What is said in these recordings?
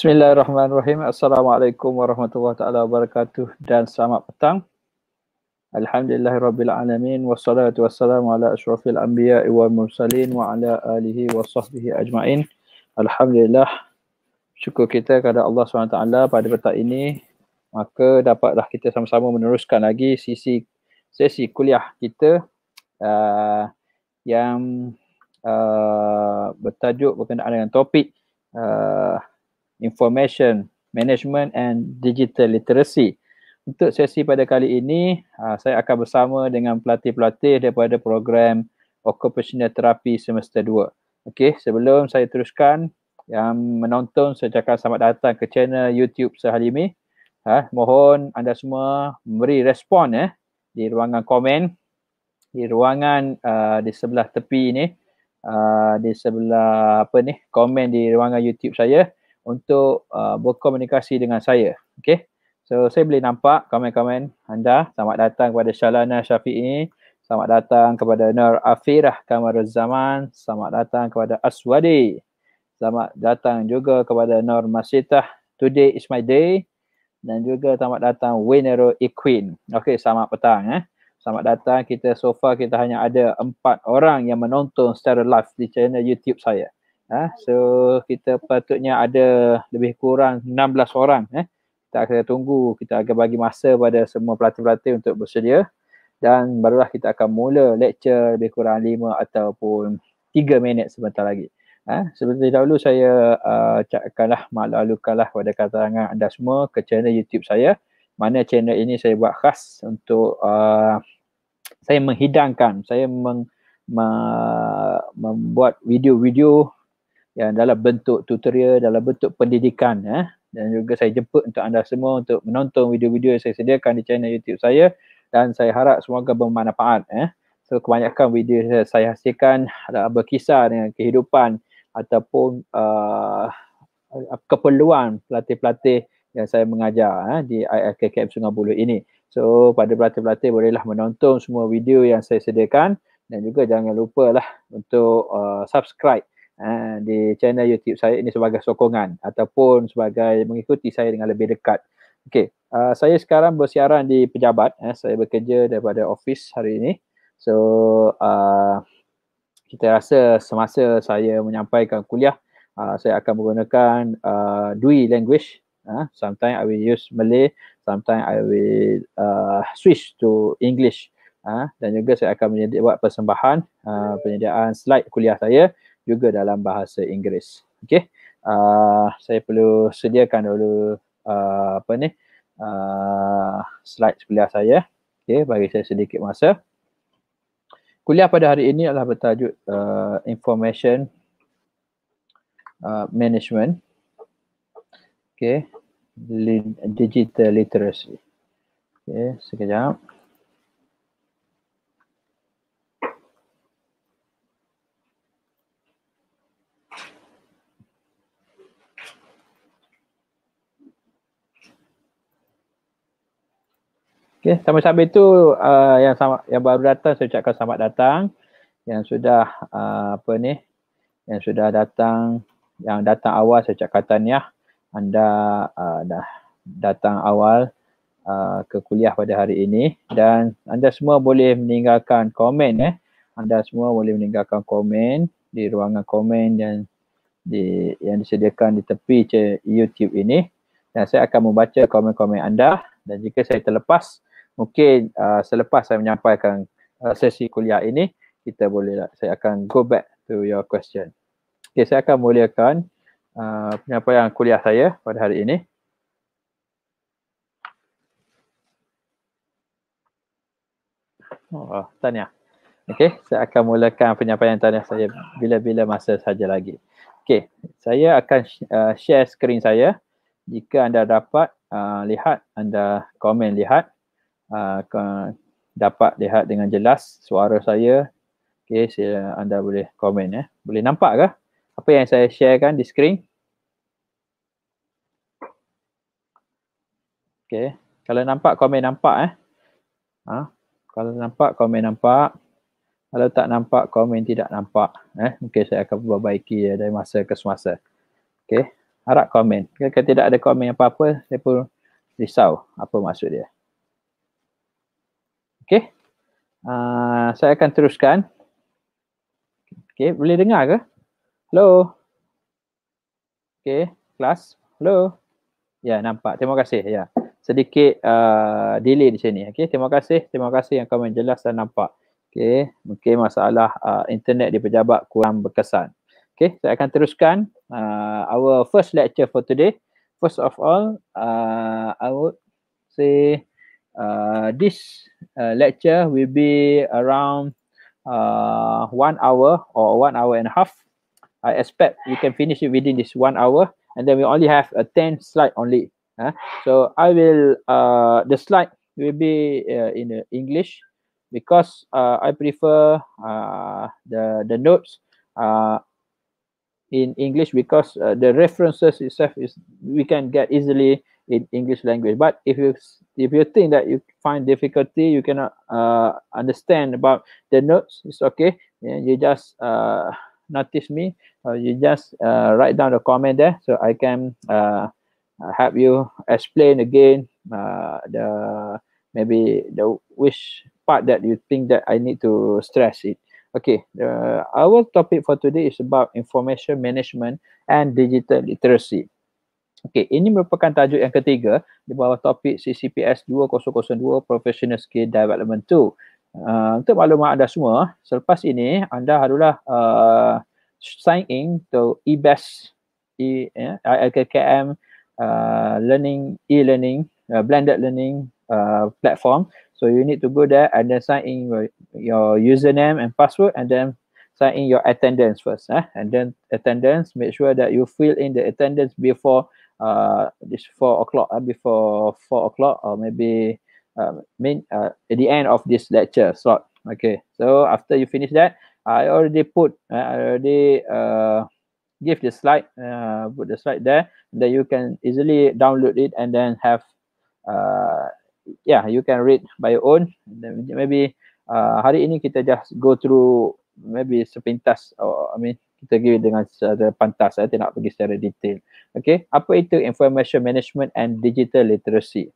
Bismillahirrahmanirrahim. Assalamualaikum warahmatullahi taala wabarakatuh dan selamat petang. Alhamdulillahirabbil alamin wassalatu wassalamu ala asyrafil anbiya wal mursalin wa ala alihi washabbihi ajmain. Alhamdulillah syukur kita kepada Allah SWT pada petang ini maka dapatlah kita sama-sama meneruskan lagi sisi sesi kuliah kita uh, yang uh, bertajuk berkenaan dengan topik uh, Information Management and Digital Literacy. Untuk sesi pada kali ini, ha, saya akan bersama dengan pelatih-pelatih daripada program Occupational Therapy Semester 2. Okey, sebelum saya teruskan, yang menonton saya cakap selamat datang ke channel YouTube Sahalimi. Ha, mohon anda semua memberi respon eh, di ruangan komen, di ruangan uh, di sebelah tepi ini, uh, di sebelah apa ni, komen di ruangan YouTube saya untuk uh, berkomunikasi dengan saya. Okay. So saya boleh nampak komen-komen anda. Selamat datang kepada Shalana ini. Selamat datang kepada Nur Afirah Kamaruzaman. Selamat datang kepada Aswadi. Selamat datang juga kepada Nur Masitah. Today is my day. Dan juga selamat datang Winero Equin. Okay, selamat petang. Eh. Selamat datang. Kita so far kita hanya ada empat orang yang menonton secara live di channel YouTube saya. Ah, ha? so kita patutnya ada lebih kurang 16 orang eh. Kita akan tunggu, kita akan bagi masa pada semua pelatih-pelatih untuk bersedia dan barulah kita akan mula lecture lebih kurang 5 ataupun 3 minit sebentar lagi. Ah, ha? seperti dahulu saya uh, cakapkanlah maklumkanlah kepada kalangan anda semua ke channel YouTube saya mana channel ini saya buat khas untuk uh, saya menghidangkan, saya meng, me, membuat video-video yang dalam bentuk tutorial, dalam bentuk pendidikan eh. dan juga saya jemput untuk anda semua untuk menonton video-video yang saya sediakan di channel YouTube saya dan saya harap semoga bermanfaat eh. So kebanyakan video saya hasilkan adalah berkisar dengan kehidupan ataupun uh, keperluan pelatih-pelatih yang saya mengajar eh, di ILKKM Sungai Buloh ini. So pada pelatih-pelatih bolehlah menonton semua video yang saya sediakan dan juga jangan lupa lah untuk uh, subscribe uh, di channel YouTube saya ini sebagai sokongan ataupun sebagai mengikuti saya dengan lebih dekat. Okey, uh, saya sekarang bersiaran di pejabat. Eh. Saya bekerja daripada office hari ini. So, uh, kita rasa semasa saya menyampaikan kuliah, uh, saya akan menggunakan uh, Dui language. Uh, sometimes I will use Malay, sometimes I will uh, switch to English. Uh, dan juga saya akan menyedi- buat persembahan, uh, penyediaan slide kuliah saya juga dalam bahasa Inggeris. Okay, uh, ah, saya perlu sediakan dulu uh, apa ni uh, slide sebelah saya. Okay, bagi saya sedikit masa. Kuliah pada hari ini adalah bertajuk uh, Information uh, Management. Okay, digital literacy. Okay, sekejap. Okey, sama-sama itu uh, yang sama yang baru datang saya ucapkan selamat datang yang sudah uh, apa ni yang sudah datang yang datang awal saya ucapkan tahniah anda uh, dah datang awal uh, ke kuliah pada hari ini dan anda semua boleh meninggalkan komen eh anda semua boleh meninggalkan komen di ruangan komen dan di yang disediakan di tepi YouTube ini dan saya akan membaca komen-komen anda dan jika saya terlepas mungkin uh, selepas saya menyampaikan uh, sesi kuliah ini kita boleh lah, saya akan go back to your question. Okay, saya akan muliakan uh, penyampaian kuliah saya pada hari ini. Oh, ah, tanya. Okay, saya akan mulakan penyampaian tanya saya bila-bila masa saja lagi. Okay, saya akan uh, share screen saya. Jika anda dapat uh, lihat, anda komen lihat uh, dapat lihat dengan jelas suara saya okey saya anda boleh komen eh boleh nampak ke apa yang saya sharekan di skrin? okey kalau nampak komen nampak eh ha kalau nampak komen nampak kalau tak nampak komen tidak nampak eh mungkin saya akan perbaiki ya dari masa ke semasa okey harap komen kalau tidak ada komen apa-apa saya pun risau apa maksud dia Okay. Uh, ah, saya akan teruskan. Okay. Boleh dengar ke? Hello. Okay. Kelas. Hello. Ya, yeah, nampak. Terima kasih. Ya. Yeah. Sedikit uh, delay di sini. Okay. Terima kasih. Terima kasih yang komen jelas dan nampak. Okay. Mungkin masalah uh, internet di pejabat kurang berkesan. Okay. Saya akan teruskan uh, our first lecture for today. First of all, uh, I would say Uh, this uh, lecture will be around uh, one hour or one hour and a half. I expect we can finish it within this one hour and then we only have a uh, 10 slide only. So I will, uh, the slide will be uh, in uh, English because uh, I prefer uh, the, the notes uh, in English because uh, the references itself is we can get easily in English language. But if you if you think that you find difficulty, you cannot uh, understand about the notes, it's okay. You just uh, notice me, or uh, you just uh, write down the comment there, so I can uh, help you explain again uh, the maybe the which part that you think that I need to stress it. Okay, our topic for today is about information management and digital literacy. Okey, ini merupakan tajuk yang ketiga di bawah topik CCPS 2002 Professional Skill Development 2. Uh, ah, untuk maklumat anda semua, selepas ini anda adalah uh, ah, sign in to EBES e, yeah, IKKM uh, learning e-learning uh, blended learning uh, platform. So you need to go there and then sign in your, your username and password and then sign in your attendance first eh and then attendance make sure that you fill in the attendance before uh, this four o'clock uh, before four o'clock or maybe uh, main, uh, at the end of this lecture slot. Okay, so after you finish that, I already put, uh, I already uh, give the slide, uh, put the slide there, then you can easily download it and then have, uh, yeah, you can read by your own. Maybe uh, hari ini kita just go through maybe sepintas or I mean kita pergi dengan secara pantas saya tidak pergi secara detail okey apa itu information management and digital literacy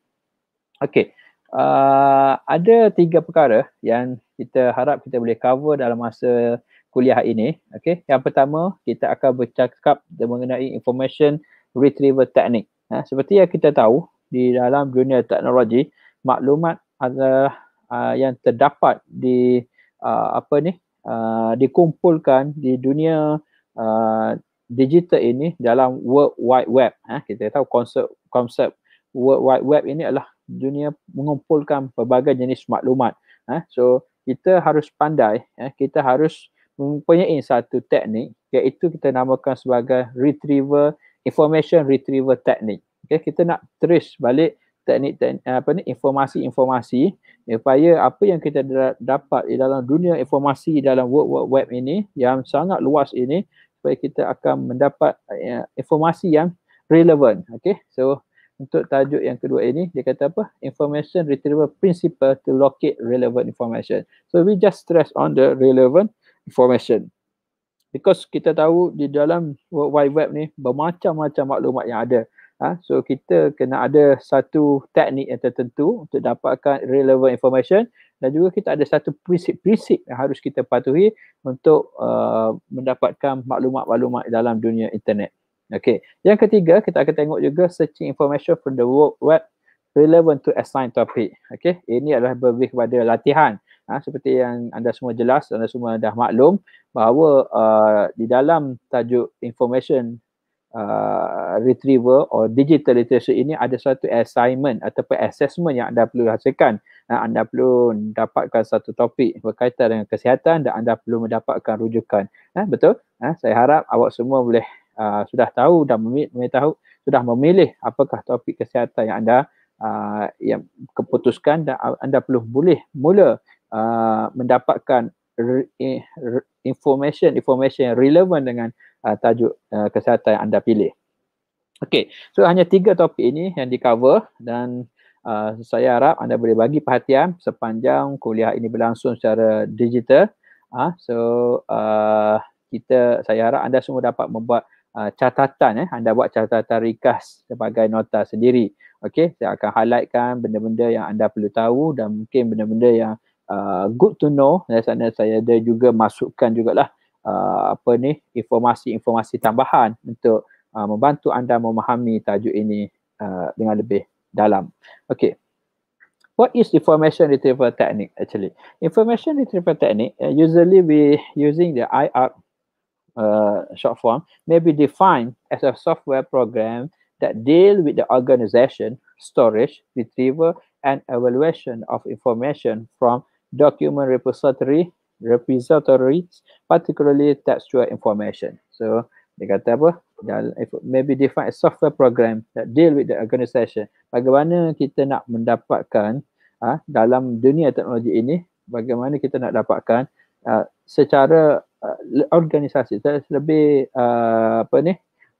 okey uh, ada tiga perkara yang kita harap kita boleh cover dalam masa kuliah ini okey yang pertama kita akan bercakap mengenai information retrieval technique ha, seperti yang kita tahu di dalam dunia teknologi maklumat adalah uh, yang terdapat di uh, apa ni uh, uh, dikumpulkan di dunia uh, digital ini dalam World Wide Web. Eh. Kita tahu konsep konsep World Wide Web ini adalah dunia mengumpulkan pelbagai jenis maklumat. Eh. So kita harus pandai, eh. kita harus mempunyai satu teknik iaitu kita namakan sebagai retriever information retriever teknik. Okay, kita nak trace balik teknik, teknik apa ni informasi-informasi eh, supaya apa yang kita dapat di dalam dunia informasi dalam world wide web ini yang sangat luas ini supaya kita akan mendapat uh, informasi yang relevant. okey so untuk tajuk yang kedua ini dia kata apa information retrieval principle to locate relevant information so we just stress on the relevant information because kita tahu di dalam world wide web ni bermacam-macam maklumat yang ada Ha? So kita kena ada satu teknik yang tertentu untuk dapatkan relevant information dan juga kita ada satu prinsip-prinsip yang harus kita patuhi untuk uh, mendapatkan maklumat-maklumat dalam dunia internet. Okey. Yang ketiga, kita akan tengok juga searching information from the web relevant to assigned topic. Okey. Ini adalah lebih kepada latihan. Ha? Seperti yang anda semua jelas, anda semua dah maklum bahawa uh, di dalam tajuk information uh, retriever or digital literacy ini ada satu assignment ataupun assessment yang anda perlu hasilkan dan anda perlu dapatkan satu topik berkaitan dengan kesihatan dan anda perlu mendapatkan rujukan eh, betul eh, saya harap awak semua boleh uh, sudah tahu dan memilih sudah memilih apakah topik kesihatan yang anda uh, yang keputuskan dan anda perlu boleh mula uh, mendapatkan eh, information information yang relevan dengan uh, tajuk uh, kesihatan yang anda pilih. Okey, so hanya tiga topik ini yang di cover dan uh, saya harap anda boleh bagi perhatian sepanjang kuliah ini berlangsung secara digital. Uh, so uh, kita saya harap anda semua dapat membuat uh, catatan eh anda buat catatan rikas sebagai nota sendiri. Okey, saya akan highlightkan benda-benda yang anda perlu tahu dan mungkin benda-benda yang uh, good to know dan sana saya ada juga masukkan jugalah uh, uh, apa ni informasi-informasi tambahan untuk uh, membantu anda memahami tajuk ini uh, dengan lebih dalam. Okay. What is information retrieval technique actually? Information retrieval technique uh, usually we using the IR uh, short form may be defined as a software program that deal with the organization, storage, retrieval and evaluation of information from document repository repository, particularly textual information. So, dia kata apa? maybe define a software program that deal with the organization. Bagaimana kita nak mendapatkan uh, dalam dunia teknologi ini, bagaimana kita nak dapatkan uh, secara uh, organisasi, lebih uh, apa ni,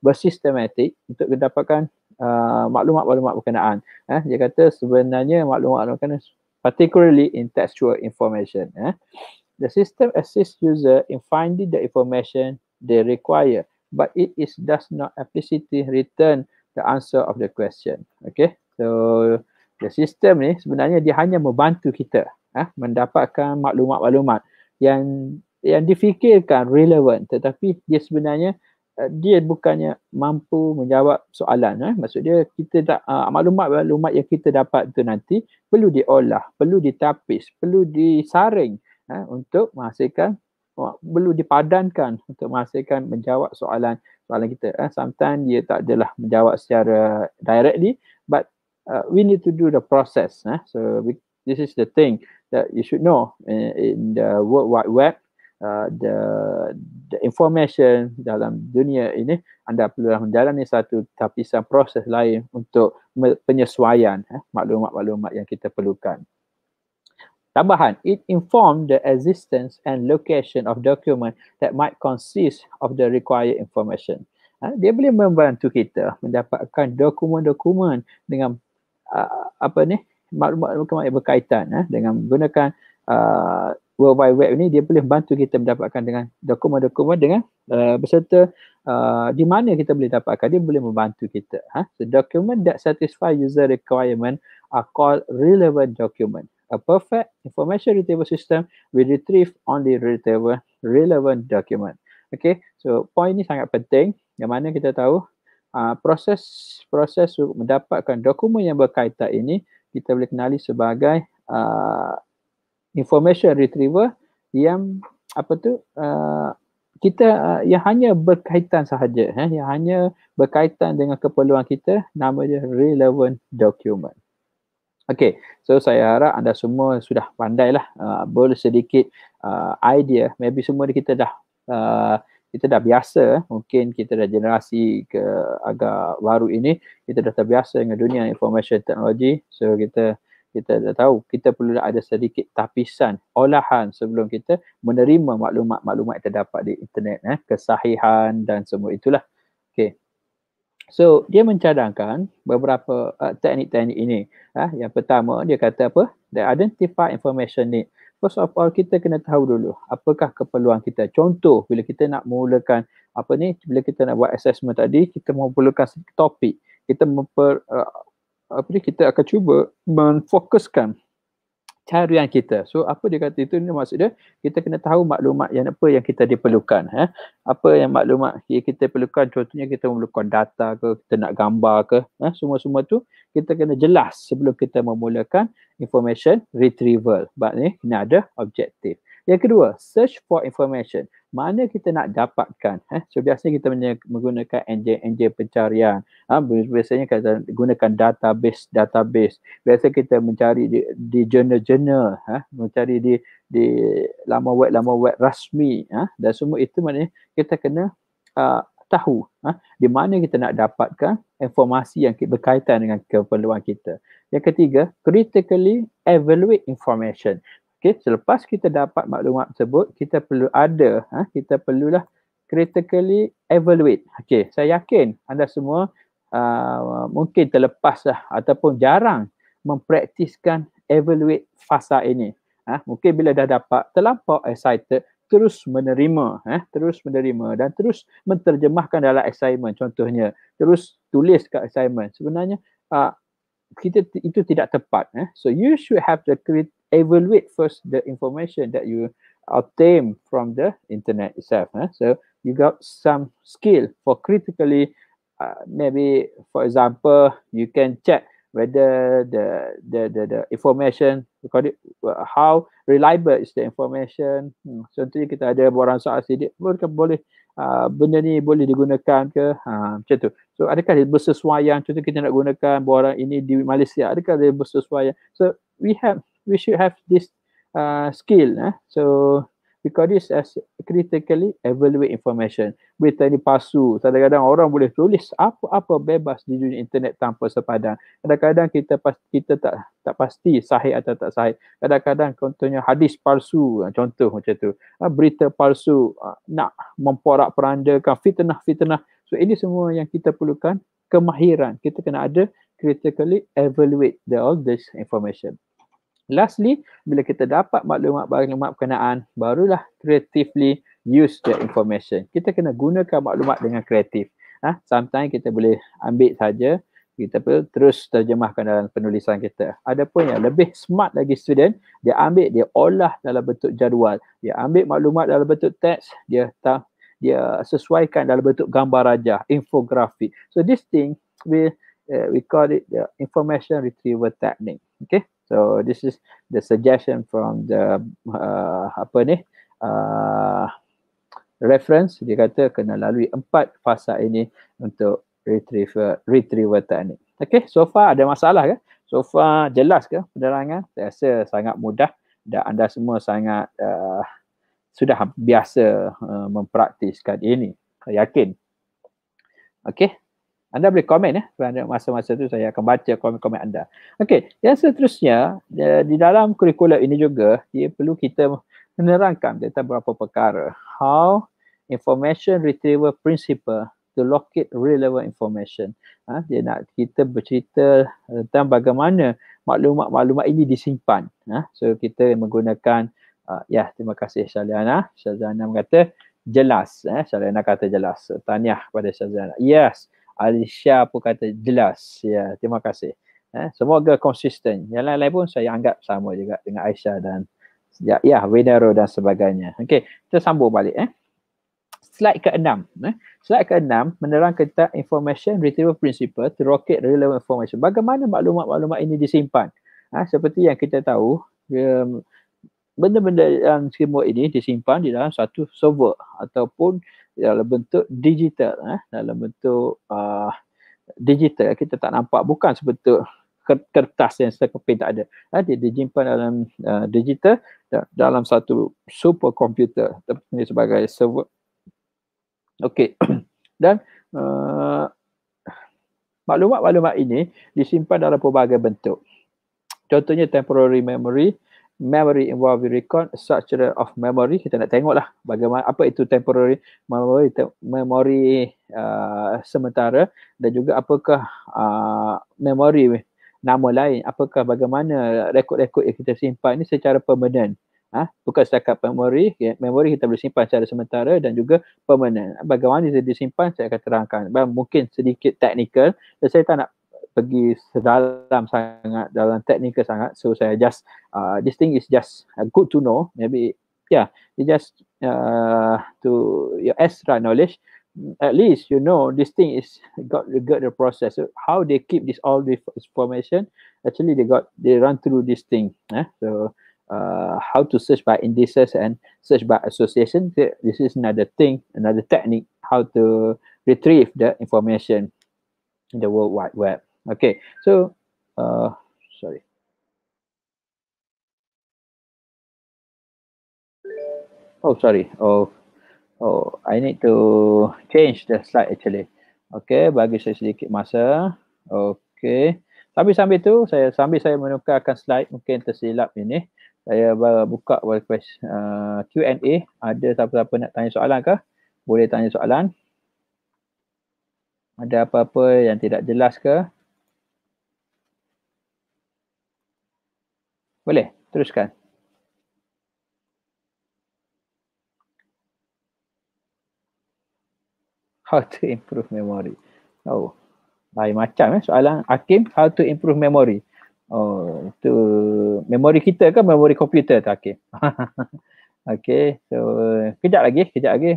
bersistematik untuk mendapatkan uh, maklumat-maklumat berkenaan. Eh, dia kata sebenarnya maklumat-maklumat berkenaan particularly in textual information. Eh. The system assists user in finding the information they require, but it is does not explicitly return the answer of the question. Okay, so the system ni sebenarnya dia hanya membantu kita eh, mendapatkan maklumat-maklumat yang yang difikirkan relevan tetapi dia sebenarnya eh, dia bukannya mampu menjawab soalan eh. maksud dia kita tak uh, maklumat-maklumat yang kita dapat tu nanti perlu diolah perlu ditapis perlu disaring eh, untuk menghasilkan perlu dipadankan untuk menghasilkan menjawab soalan soalan kita eh. sometimes dia tak adalah menjawab secara directly but uh, we need to do the process eh. so we, this is the thing that you should know in, eh, in the world wide web uh, the the information dalam dunia ini anda perlu menjalani satu tapisan proses lain untuk penyesuaian eh, maklumat-maklumat yang kita perlukan Tambahan, it informed the existence and location of document that might consist of the required information. Ha, dia boleh membantu kita mendapatkan dokumen-dokumen dengan uh, apa ni maklumat-maklumat yang berkaitan ha, dengan menggunakan uh, ah, World Wide Web ini dia boleh bantu kita mendapatkan dengan dokumen-dokumen dengan uh, ah, beserta uh, di mana kita boleh dapatkan dia boleh membantu kita. Ha. So, document that satisfy user requirement are called relevant document a perfect information retrieval system will retrieve only retrieval relevant document. Okay, so point ini sangat penting. Yang mana kita tahu uh, proses proses mendapatkan dokumen yang berkaitan ini kita boleh kenali sebagai uh, information retriever yang apa tu uh, kita uh, yang hanya berkaitan sahaja, eh, yang hanya berkaitan dengan keperluan kita, namanya relevant document. Okay, so saya harap anda semua sudah pandailah uh, boleh sedikit uh, idea. Maybe semua kita dah uh, kita dah biasa. Mungkin kita dah generasi ke agak baru ini kita dah terbiasa dengan dunia information technology. So kita kita dah tahu kita perlu ada sedikit tapisan olahan sebelum kita menerima maklumat-maklumat yang terdapat di internet eh kesahihan dan semua itulah okey So dia mencadangkan beberapa uh, teknik-teknik ini. Uh, yang pertama dia kata apa? The identify information need. First of all kita kena tahu dulu apakah keperluan kita. Contoh bila kita nak mulakan apa ni? Bila kita nak buat assessment tadi, kita memerlukan topik. Kita memper uh, apa ni? Kita akan cuba menfokuskan carian kita. So apa dia kata itu ni maksud dia kita kena tahu maklumat yang apa yang kita diperlukan. Eh? Apa yang maklumat yang kita perlukan contohnya kita memerlukan data ke, kita nak gambar ke, eh? semua-semua tu kita kena jelas sebelum kita memulakan information retrieval. Sebab ni kena ada objektif. Yang kedua, search for information. Mana kita nak dapatkan? Eh? So biasanya kita menggunakan enjin-enjin pencarian. Ha? Biasanya kita gunakan database-database. Biasa kita mencari di, di jurnal-jurnal, ha? mencari di di lama web lama web rasmi. Ha? Dan semua itu mana kita kena uh, tahu ha? di mana kita nak dapatkan informasi yang berkaitan dengan keperluan kita. Yang ketiga, critically evaluate information. Okey, selepas kita dapat maklumat tersebut, kita perlu ada, ha, kita perlulah critically evaluate. Okey, saya yakin anda semua uh, mungkin terlepas lah ataupun jarang mempraktiskan evaluate fasa ini. Ha, mungkin bila dah dapat terlampau excited, terus menerima, eh, terus menerima dan terus menterjemahkan dalam assignment contohnya. Terus tulis kat assignment. Sebenarnya uh, kita itu tidak tepat. Eh. So you should have the crit- evaluate first the information that you obtain from the internet itself. Eh? So you got some skill for critically, uh, maybe for example, you can check whether the the the, the information it, uh, how reliable is the information. Hmm. Contohnya kita ada borang soal sidik, boleh boleh uh, benda ni boleh digunakan ke ha, macam tu. So adakah dia bersesuaian contoh kita nak gunakan borang ini di Malaysia adakah dia bersesuaian. So we have we should have this uh, skill. Eh? So we call this as critically evaluate information. Berita ni palsu. Kadang-kadang orang boleh tulis apa-apa bebas di dunia internet tanpa sepadan. Kadang-kadang kita pas, kita tak tak pasti sahih atau tak sahih. Kadang-kadang contohnya hadis palsu. Eh, contoh macam tu. Ah, berita palsu ah, nak memporak perandakan fitnah-fitnah. So ini semua yang kita perlukan kemahiran. Kita kena ada critically evaluate the, all this information. Lastly, bila kita dapat maklumat-maklumat berkenaan, barulah creatively use the information. Kita kena gunakan maklumat dengan kreatif. Ah, ha? sometimes kita boleh ambil saja, kita perlu terus terjemahkan dalam penulisan kita. Adapun yang lebih smart lagi student, dia ambil, dia olah dalam bentuk jadual. Dia ambil maklumat dalam bentuk teks, dia ta- dia sesuaikan dalam bentuk gambar raja, infografik. So this thing we uh, we call it the information retrieval technique. Okay. So this is the suggestion from the uh, apa ni uh, reference dia kata kena lalui empat fasa ini untuk retriever retriever tadi. Okey, so far ada masalah ke? So far jelas ke penerangan? Saya rasa sangat mudah dan anda semua sangat uh, sudah biasa uh, mempraktiskan ini. Saya yakin. okey? Anda boleh komen ya. Eh. Pada masa-masa tu saya akan baca komen-komen anda. Okey, yang seterusnya eh, di dalam kurikulum ini juga dia perlu kita menerangkan tentang beberapa perkara. How information retrieval principle to locate relevant information. Ha, dia nak kita bercerita tentang bagaimana maklumat-maklumat ini disimpan. Ha, so kita menggunakan uh, ya terima kasih Syaliana. Syaliana mengata, jelas. Eh, Syaliana kata jelas. So, tahniah kepada Syaliana. Yes. Alisha pun kata jelas. Ya, terima kasih. Eh, semoga konsisten. Yang lain-lain pun saya anggap sama juga dengan Aisyah dan ya, ya Venero dan sebagainya. Okey, kita sambung balik eh. Slide ke-6. Eh. Slide ke-6 menerang kita information retrieval principle to rocket relevant information. Bagaimana maklumat-maklumat ini disimpan? Ha, seperti yang kita tahu, um, benda-benda yang semua ini disimpan di dalam satu server ataupun dalam bentuk digital eh dalam bentuk uh, digital kita tak nampak bukan sebetul kertas yang sekeping tak ada eh, dia disimpan dalam uh, digital dalam satu super komputer sebagai server okey dan uh, maklumat-maklumat ini disimpan dalam pelbagai bentuk contohnya temporary memory uh, memory involving record structure of memory kita nak tengoklah bagaimana apa itu temporary memory te- memory uh, sementara dan juga apakah uh, memory nama lain apakah bagaimana rekod-rekod yang kita simpan ini secara permanen ha? bukan setakat memory ya, memory kita boleh simpan secara sementara dan juga permanen bagaimana dia disimpan saya akan terangkan mungkin sedikit teknikal dan saya tak nak pergi sedalam sangat dalam teknikal sangat so saya just uh, this thing is just uh, good to know maybe yeah you just uh, to your extra knowledge at least you know this thing is got got the process so how they keep this all this information actually they got they run through this thing eh? so uh, how to search by indices and search by association this is another thing another technique how to retrieve the information in the world wide web Okay, so uh, sorry. Oh, sorry. Oh, oh, I need to change the slide actually. Okay, bagi saya sedikit masa. Okay. Tapi sambil tu, saya sambil saya menukarkan slide mungkin tersilap ini. Saya buka request uh, Q&A. Ada siapa-siapa nak tanya soalan ke? Boleh tanya soalan. Ada apa-apa yang tidak jelas ke? Boleh, teruskan. How to improve memory. Oh, lain macam eh soalan Hakim, how to improve memory. Oh, itu memory kita ke memory komputer tu Hakim? okay, so kejap lagi, kejap lagi.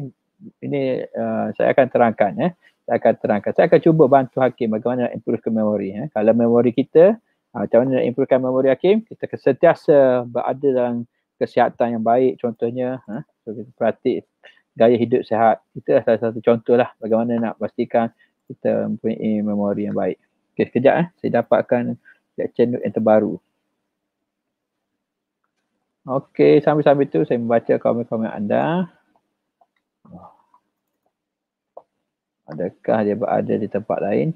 Ini uh, saya akan terangkan eh. Saya akan terangkan. Saya akan cuba bantu Hakim bagaimana improve ke memory eh. Kalau memory kita Ah, macam mana nak improvekan memori hakim kita sentiasa berada dalam kesihatan yang baik contohnya ha? so, kita praktik gaya hidup sehat itu adalah salah satu contohlah bagaimana nak pastikan kita mempunyai memori yang baik okay, sekejap eh? saya dapatkan lecture note yang terbaru Okey, sambil-sambil tu saya membaca komen-komen anda. Adakah dia berada di tempat lain?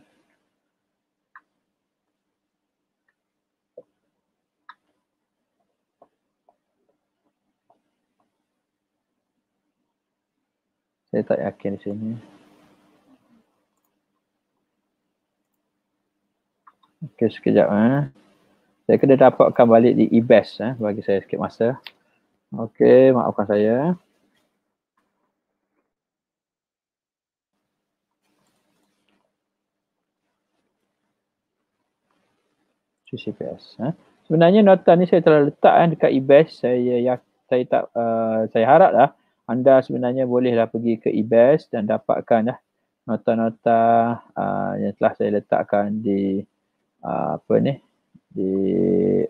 Saya tak yakin di sini. Okey, sekejap. Eh. Saya kena dapatkan balik di e-best eh, bagi saya sikit masa. Okey, maafkan saya. CCPS. Eh. Sebenarnya nota ni saya telah letak eh, dekat e-best. Saya, ya, saya tak, uh, saya harap lah anda sebenarnya bolehlah pergi ke IBES dan dapatkan lah nota-nota uh, yang telah saya letakkan di uh, apa ni di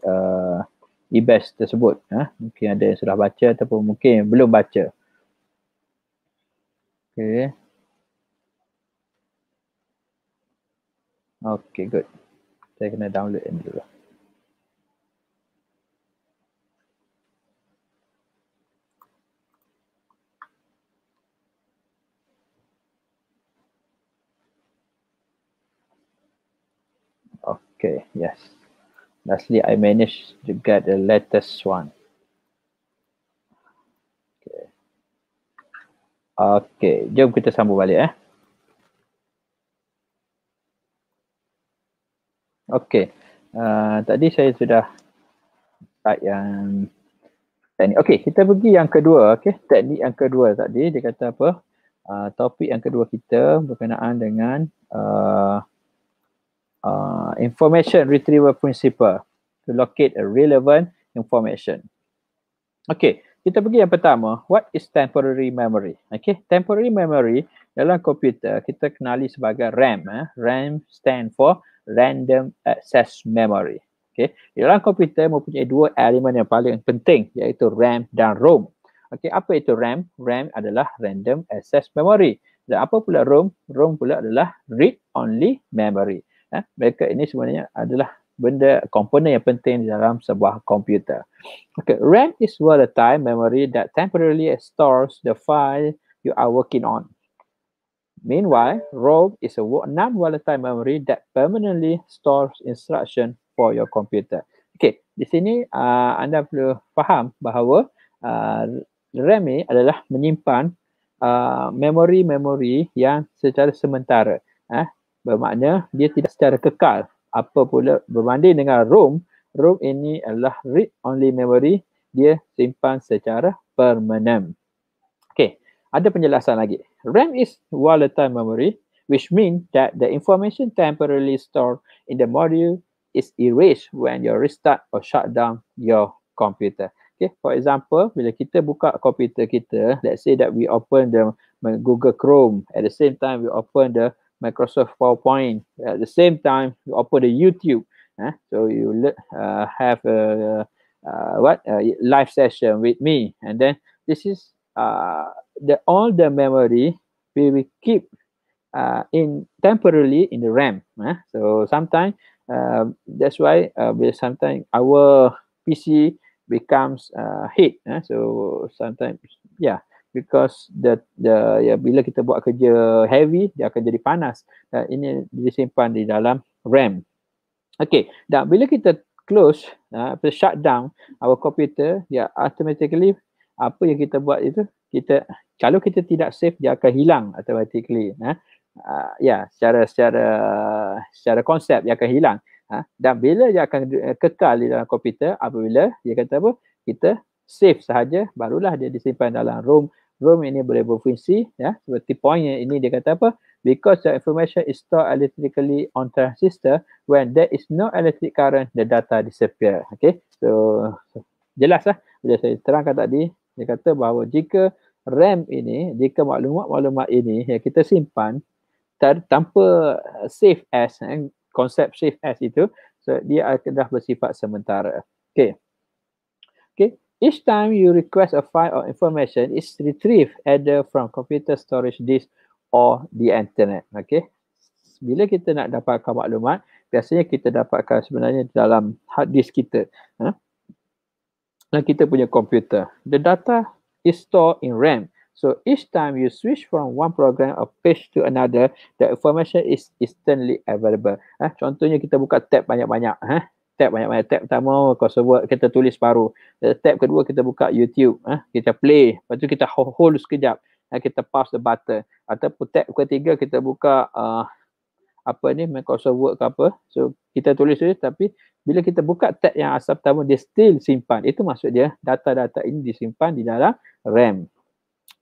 uh, ah, IBES tersebut eh. mungkin ada yang sudah baca ataupun mungkin belum baca Okay, okay good saya kena download ini dulu lah. Okay, yes. Lastly, I managed to get the latest one. Okay. Okay, jom kita sambung balik eh. Okay. Uh, tadi saya sudah tak yang teknik. Okay, kita pergi yang kedua. Okay, teknik yang kedua tadi dia kata apa? Uh, topik yang kedua kita berkenaan dengan uh, uh, information retrieval principle to locate a relevant information. Okay, kita pergi yang pertama. What is temporary memory? Okay, temporary memory dalam komputer kita kenali sebagai RAM. Eh. RAM stand for Random Access Memory. Okay, dalam komputer mempunyai dua elemen yang paling penting iaitu RAM dan ROM. Okay, apa itu RAM? RAM adalah Random Access Memory. Dan apa pula ROM? ROM pula adalah Read Only Memory ya, mereka ini sebenarnya adalah benda komponen yang penting di dalam sebuah komputer. Okay, RAM is volatile memory that temporarily stores the file you are working on. Meanwhile, ROM is a non-volatile memory that permanently stores instruction for your computer. Okay, di sini uh, anda perlu faham bahawa uh, RAM ini adalah menyimpan uh, memory-memory memori yang secara sementara. Eh, bermakna dia tidak secara kekal apa pula berbanding dengan ROM, ROM ini adalah read only memory dia simpan secara permanent Okay, ada penjelasan lagi ram is volatile memory which means that the information temporarily stored in the module is erased when you restart or shut down your computer okay for example bila kita buka komputer kita let's say that we open the google chrome at the same time we open the uh, Microsoft PowerPoint. At the same time, you open the YouTube. Eh? So you uh, have a, a, uh, a uh, what a live session with me, and then this is uh, the all the memory we will keep uh, in temporarily in the RAM. Eh? So sometimes uh, that's why uh, sometimes our PC becomes uh, hit. Eh? So sometimes yeah because that the ya bila kita buat kerja heavy dia akan jadi panas uh, ini disimpan di dalam RAM okey dan bila kita close uh, shut down our computer ya automatically apa yang kita buat itu kita kalau kita tidak save dia akan hilang automatically Nah, ha. ha, uh, ya yeah, secara secara secara konsep dia akan hilang ha dan bila dia akan eh, kekal di dalam komputer apabila dia kata apa kita Safe sahaja barulah dia disimpan dalam room room ini boleh berfungsi ya seperti point ini dia kata apa because the information is stored electrically on transistor when there is no electric current the data disappear okay so jelas lah bila saya terangkan tadi dia kata bahawa jika RAM ini jika maklumat-maklumat ini ya kita simpan tanpa safe as eh, konsep safe as itu so dia akan dah bersifat sementara okay okay Each time you request a file or information, it's retrieved either from computer storage disk or the internet. Okay. Bila kita nak dapatkan maklumat, biasanya kita dapatkan sebenarnya dalam hard disk kita. Huh? Ha? Dan kita punya komputer. The data is stored in RAM. So each time you switch from one program or page to another, the information is instantly available. Eh, contohnya kita buka tab banyak-banyak. Eh? tab banyak-banyak tab pertama Kosovo kita tulis baru eh, tab kedua kita buka YouTube eh? kita play lepas tu kita hold sekejap eh? kita pause the button ataupun tab ketiga kita buka uh, apa ni Microsoft Word ke apa so kita tulis tulis tapi bila kita buka tab yang asal pertama dia still simpan itu maksud dia data-data ini disimpan di dalam RAM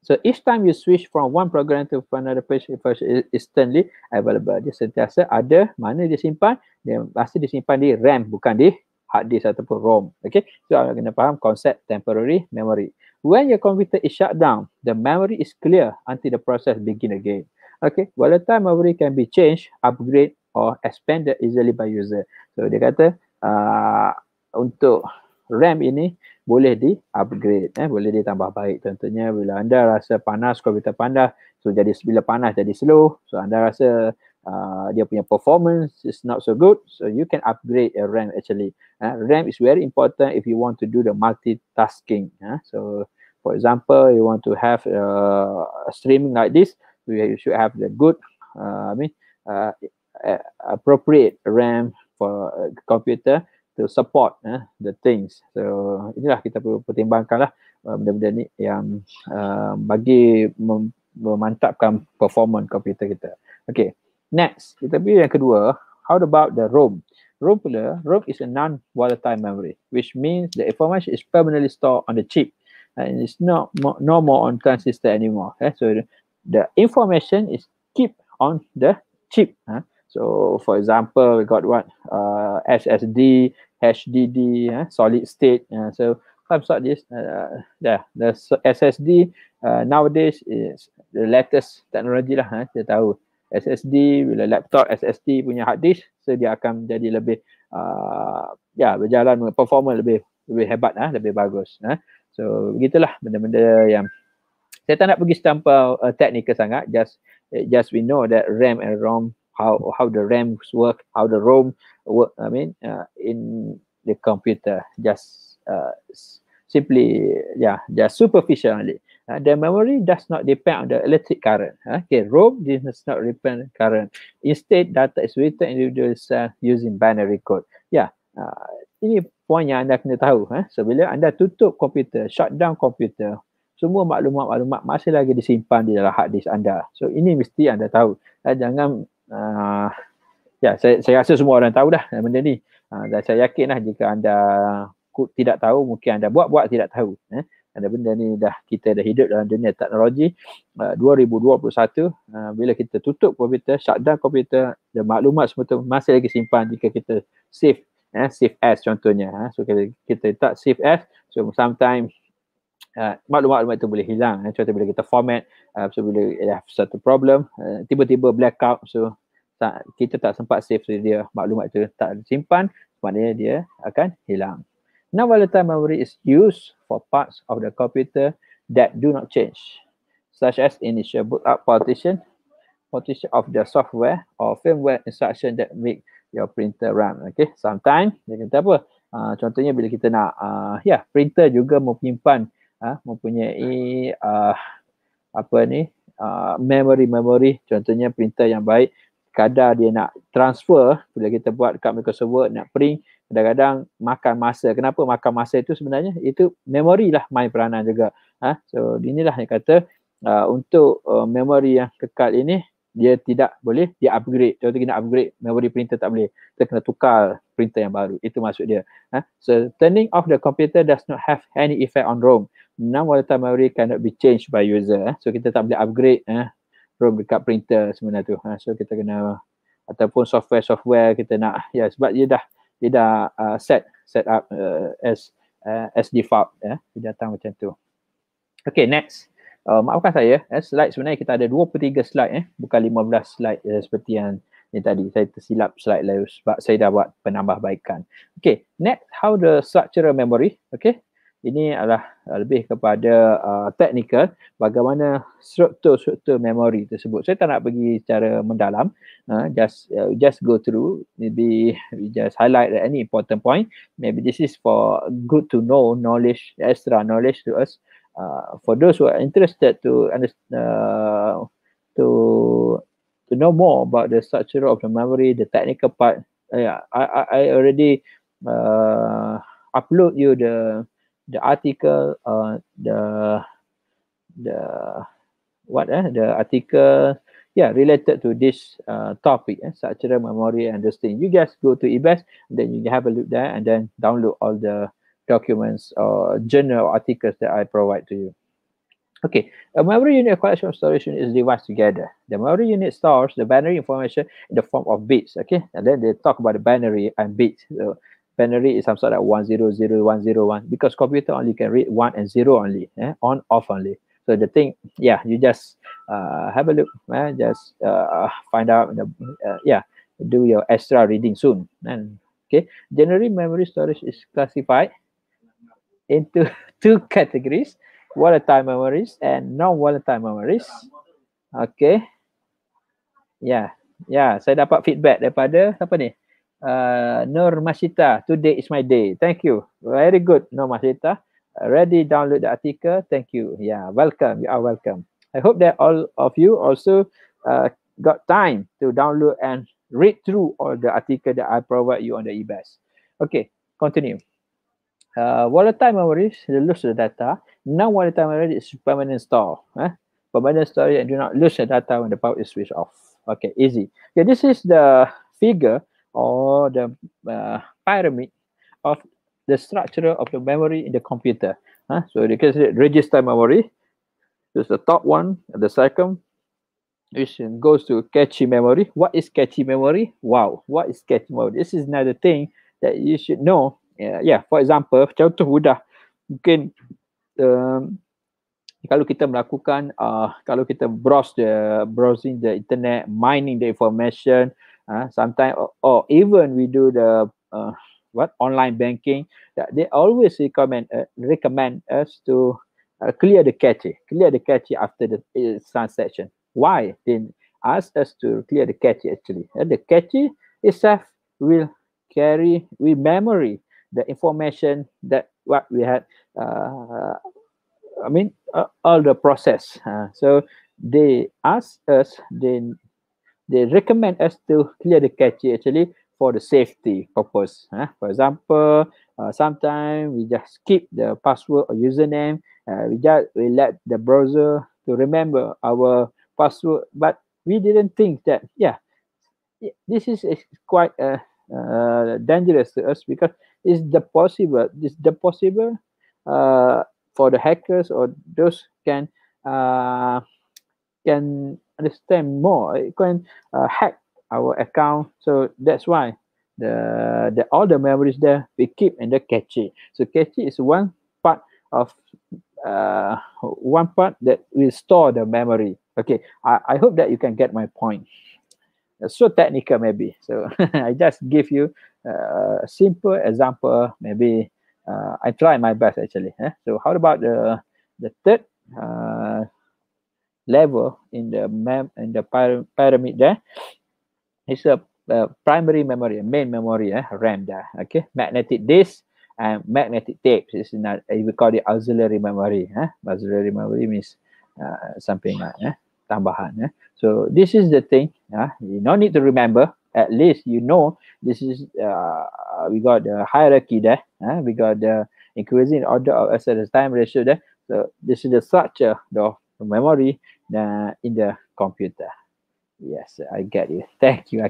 So each time you switch from one program to another page, it's instantly available. Dia sentiasa ada mana dia simpan, dia pasti disimpan di RAM bukan di hard disk ataupun ROM. Okay, so anda kena faham konsep temporary memory. When your computer is shut down, the memory is clear until the process begin again. Okay, while volatile memory can be changed, upgrade or expanded easily by user. So dia kata uh, untuk RAM ini boleh di upgrade eh boleh ditambah baik tentunya bila anda rasa panas komputer pandas so jadi bila panas jadi slow so anda rasa uh, dia punya performance is not so good so you can upgrade a RAM actually eh? RAM is very important if you want to do the multitasking eh? so for example you want to have uh, a streaming like this you should have the good uh, I mean uh, appropriate RAM for uh, computer to support eh, the things. So inilah kita perlu pertimbangkan lah uh, benda-benda ni yang uh, bagi mem- memantapkan performance komputer kita. Okay, next kita pergi yang kedua. How about the ROM? ROM pula, ROM is a non-volatile memory, which means the information is permanently stored on the chip and it's not no more on transistor anymore. Eh? So the information is keep on the chip. Huh? So, for example, we got what uh, SSD, HDD, eh, solid state. Uh, so, I've saw this. Uh, yeah, the SSD uh, nowadays is the latest technology lah. Eh, kita tahu SSD bila laptop SSD punya hard disk, so dia akan jadi lebih uh, ya yeah, berjalan performa lebih lebih hebat lah, eh, lebih bagus. Eh. So begitulah benda-benda yang saya tak nak pergi sampai uh, teknikal sangat. Just just we know that RAM and ROM how how the RAMs work, how the ROM work. I mean, uh, in the computer, just uh, simply yeah, just superficially. Uh, the memory does not depend on the electric current. Uh, okay, ROM does not depend on current. Instead, data is written individual cell using binary code. Yeah, uh, ini point yang anda kena tahu. Eh? So, bila anda tutup komputer, shut down komputer, semua maklumat-maklumat masih lagi disimpan di dalam hard disk anda. So, ini mesti anda tahu. Uh, jangan uh, ya saya, saya rasa semua orang tahu dah benda ni uh, dan saya yakinlah jika anda tidak tahu mungkin anda buat-buat tidak tahu eh ada benda ni dah kita dah hidup dalam dunia teknologi uh, 2021 uh, bila kita tutup komputer shutdown komputer dan maklumat semua masih lagi simpan jika kita save eh save as contohnya eh. so kita, kita tak save as so sometimes Ha, maklumat-maklumat itu boleh hilang. Eh. Contohnya bila kita format, uh, so bila ada uh, satu problem, eh, tiba tiba black out, so tak, kita tak sempat save so dia maklumat itu tak disimpan, maknanya dia akan hilang. Now volatile memory is used for parts of the computer that do not change, such as initial boot up partition, partition of the software or firmware instruction that make your printer run. Okay, sometimes dia kata apa? Uh, contohnya bila kita nak, uh, ya, yeah, printer juga menyimpan uh, mempunyai uh, apa ni uh, memory memory contohnya printer yang baik kadar dia nak transfer bila kita buat dekat Microsoft Word nak print kadang-kadang makan masa. Kenapa makan masa itu sebenarnya? Itu memory lah main peranan juga. Ah, ha? So inilah yang kata uh, untuk uh, memori yang kekal ini dia tidak boleh dia upgrade. Contoh kita nak upgrade memory printer tak boleh. Kita kena tukar printer yang baru. Itu maksud dia. Ha? So turning off the computer does not have any effect on ROM. Now what the memory cannot be changed by user. Eh? So kita tak boleh upgrade eh, from dekat printer sebenarnya tu. Eh? So kita kena ataupun software-software kita nak. Ya yeah, sebab dia dah dia dah uh, set set up uh, as uh, as default. Eh? Dia datang macam tu. Okay next. Uh, maafkan saya, eh, slide sebenarnya kita ada 23 slide eh, bukan 15 slide eh, seperti yang yang tadi saya tersilap slide lalu sebab saya dah buat penambahbaikan. Okay, next how the structural memory, okay? ini adalah eh, lebih kepada uh, eh, teknikal bagaimana struktur-struktur memori tersebut. Saya tak nak pergi cara mendalam. Uh, just uh, just go through. Maybe we just highlight any important point. Maybe this is for good to know knowledge, extra knowledge to us. Uh, for those who are interested to understand, uh, to to know more about the structure of the memory, the technical part. Uh, yeah, I, I I already uh, upload you the the article uh, the the what eh, the article yeah related to this uh, topic eh, structural memory and this thing you guys go to ebest then you have a look there and then download all the documents or journal articles that i provide to you okay a memory unit collection storage unit is devised together the memory unit stores the binary information in the form of bits okay and then they talk about the binary and bits so binary is some sort of one zero zero one zero one because computer only can read one and zero only, eh? on off only. So the thing, yeah, you just uh, have a look, eh? just uh, find out, the, uh, yeah, do your extra reading soon. And okay, generally memory storage is classified into two categories: volatile memories and non-volatile memories. Okay, yeah, yeah, saya dapat feedback daripada apa nih? uh, Nur Masita, today is my day. Thank you. Very good, Nur Masita. Ready download the article. Thank you. Yeah, welcome. You are welcome. I hope that all of you also uh, got time to download and read through all the article that I provide you on the eBest. Okay, continue. Uh, volatile memories, they lose the data. Now volatile memory is permanent store. Eh? Permanent store and do not lose the data when the power is switched off. Okay, easy. Okay, this is the figure or the uh, pyramid of the structure of the memory in the computer. Huh? So you can say register memory. This is the top one, the second, which goes to catchy memory. What is catchy memory? Wow, what is catchy memory? This is another thing that you should know. Yeah, yeah. for example, contoh mudah. Mungkin um, kalau kita melakukan, uh, kalau kita browse the browsing the internet, mining the information, uh, sometimes or, or, even we do the uh, what online banking they always recommend uh, recommend us to uh, clear the cache clear the cache after the uh, transaction why then ask us to clear the cache actually and the cache itself will carry with memory the information that what we had uh, i mean uh, all the process so they ask us then they recommend us to clear the cache actually for the safety purpose. Huh? For example, uh, sometimes we just skip the password or username. Uh, we just we let the browser to remember our password, but we didn't think that yeah, this is, is quite uh, uh, dangerous to us because is the possible is the possible uh, for the hackers or those can uh, can understand more it can uh, hack our account so that's why the the all the memories there we keep in the cache so cache is one part of uh one part that will store the memory okay i i hope that you can get my point it's so technical maybe so i just give you uh, a simple example maybe uh, i try my best actually eh? so how about the the third uh level in the mem in the pyramid there is a uh, primary memory main memory eh, ram there okay magnetic disk and magnetic tapes is not we call it auxiliary memory eh. auxiliary memory means uh, something like eh, tambahan eh. so this is the thing uh, you no need to remember at least you know this is uh, we got the hierarchy there eh. we got the increasing order of as the time ratio there so this is the structure of memory uh, in the computer. Yes, I get you. Thank you, I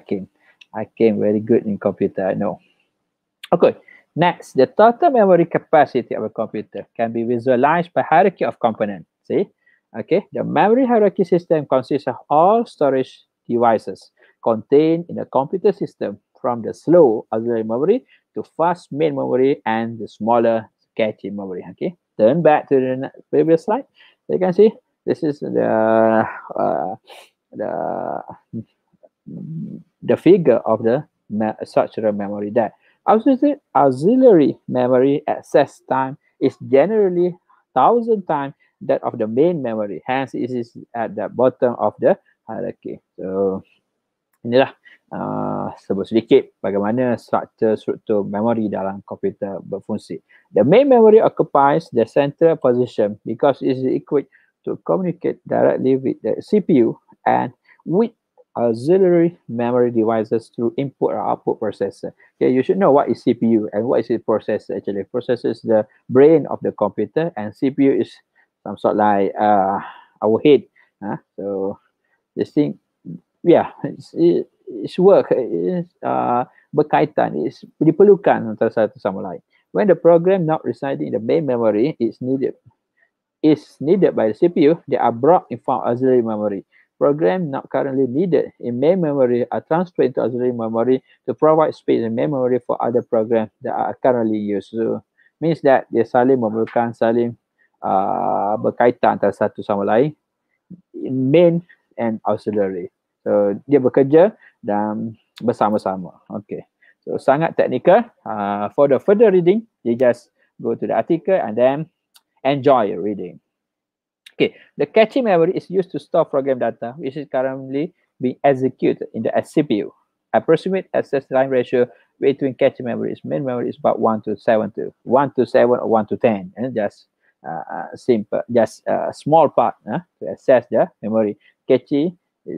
came very good in computer, I know. Okay, next, the total memory capacity of a computer can be visualized by hierarchy of components. See, okay, the memory hierarchy system consists of all storage devices contained in a computer system from the slow auxiliary memory to fast main memory and the smaller cache memory. Okay, turn back to the previous slide. you can see this is the uh, the the figure of the structural memory that Auxiliary, auxiliary memory access time is generally thousand times that of the main memory. Hence, it is at the bottom of the hierarchy. So, inilah uh, sedikit bagaimana struktur-struktur memory dalam komputer berfungsi. The main memory occupies the central position because it is equipped to communicate directly with the CPU and with auxiliary memory devices through input or output processor. Okay, you should know what is CPU and what is a processor actually. Processor is the brain of the computer and CPU is some sort like uh, our head. Huh? So this thing, yeah, it's, it, it's work, it's uh, berkaitan, it's diperlukan antara satu sama lain. When the program not residing in the main memory, it's needed is needed by the CPU, they are brought in from auxiliary memory. Program not currently needed in main memory are transferred to auxiliary memory to provide space in main memory for other programs that are currently used. So, means that dia saling memerlukan saling uh, berkaitan antara satu sama lain in main and auxiliary. So, dia bekerja dan bersama-sama. Okay. So, sangat teknikal. Uh, for the further reading, you just go to the article and then enjoy reading. Okay, the cache memory is used to store program data, which is currently being executed in the CPU. Approximate access time ratio between cache memory is main memory is about one to seven to one to seven or one to ten, and just uh, uh, simple, just a uh, small part uh, to access the memory. Cache uh,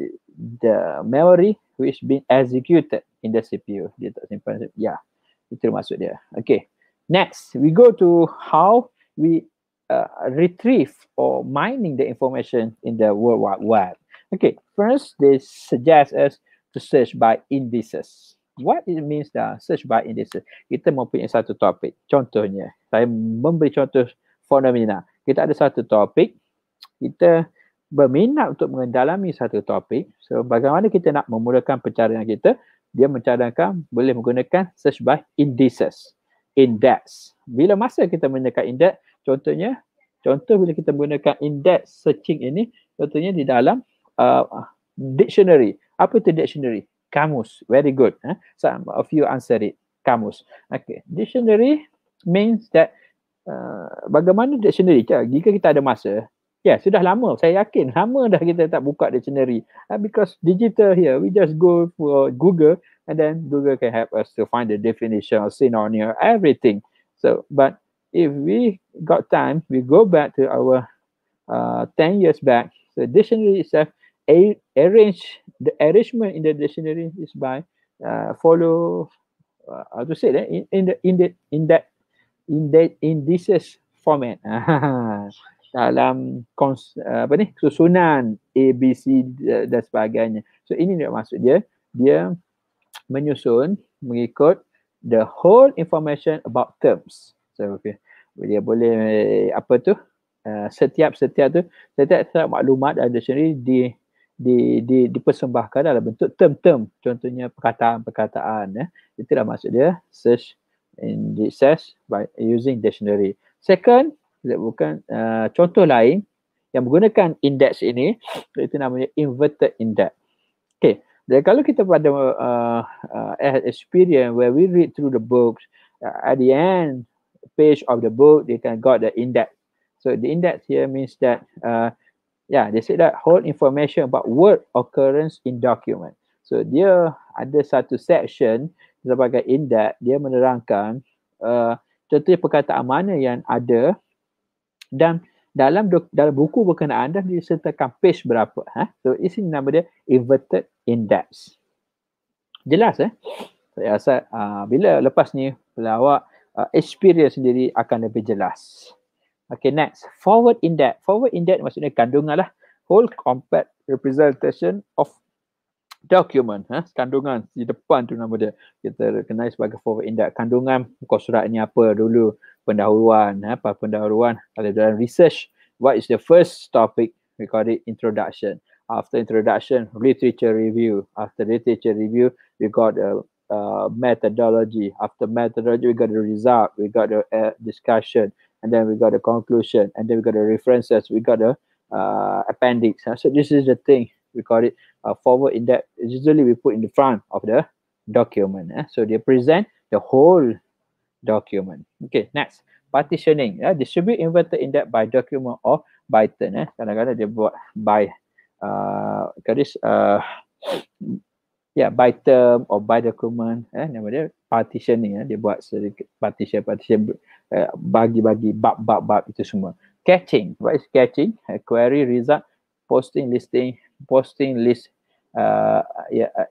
the memory which being executed in the CPU. Dia tak simpan. Yeah, itu masuk dia. Okay. Next, we go to how we uh, retrieve or mining the information in the World Wide Web. Okay, first, they suggest us to search by indices. What it means dah search by indices? Kita mempunyai satu topik. Contohnya, saya memberi contoh fenomena. Kita ada satu topik, kita berminat untuk mendalami satu topik. So, bagaimana kita nak memulakan pencarian kita? Dia mencadangkan boleh menggunakan search by indices. Index. Bila masa kita menggunakan index, Contohnya, contoh bila kita menggunakan index searching ini, contohnya di dalam uh, dictionary. Apa itu dictionary? Kamus. Very good. Eh? Some of you answer it. Kamus. Okay. Dictionary means that uh, bagaimana dictionary? Jika kita ada masa, ya yeah, sudah lama saya yakin lama dah kita tak buka dictionary uh, because digital here we just go for Google and then Google can help us to find the definition or synonym everything. So but if we got time, we go back to our uh, 10 years back. So dictionary itself a- arrange the arrangement in the dictionary is by uh, follow uh, how to say that in, in the in the in that in that indices format dalam kons, uh, apa ni susunan a b c uh, dan sebagainya so ini dia maksud dia dia menyusun mengikut the whole information about terms kata okey dia boleh apa tu uh, setiap setiap tu setiap setiap maklumat ada sendiri di di di dipersembahkan dalam bentuk term-term contohnya perkataan-perkataan ya dah maksud dia search in search by using dictionary second dia bukan uh, contoh lain yang menggunakan index ini itu namanya inverted index okey jadi kalau kita pada uh, uh, experience where we read through the books uh, at the end page of the book, they can got the index. So the index here means that, uh, yeah, they say that whole information about word occurrence in document. So dia ada satu section sebagai index, dia menerangkan uh, contohnya perkataan mana yang ada dan dalam dalam buku berkenaan dan disertakan page berapa. Huh? Ha? So isi nama dia inverted index. Jelas eh? Saya rasa uh, bila lepas ni kalau awak uh, experience sendiri akan lebih jelas. Okay next, forward index. Forward index maksudnya kandungan lah. Whole compact representation of document. Ha? Kandungan di depan tu nama dia. Kita kenal sebagai forward index. Kandungan muka surat ni apa dulu. Pendahuluan. Ha? Apa pendahuluan. Kalau dalam research, what is the first topic We call it introduction. After introduction, literature review. After literature review, we got uh, uh, methodology. After methodology, we got the result, we got the uh, discussion, and then we got the conclusion, and then we got the references, we got the uh, appendix. Uh, so this is the thing we call it uh, forward in depth. It's usually, we put in the front of the document. Uh, so they present the whole document. Okay, next partitioning. Yeah, distribute inverted in depth by document or by turn. Eh, kadang-kadang dia buat by uh, this uh, yeah, by term or by document eh nama dia partitioning eh dia buat sedikit partition partition uh, bagi-bagi bab-bab bab itu semua catching what is catching A query result posting listing posting list uh, yeah, uh,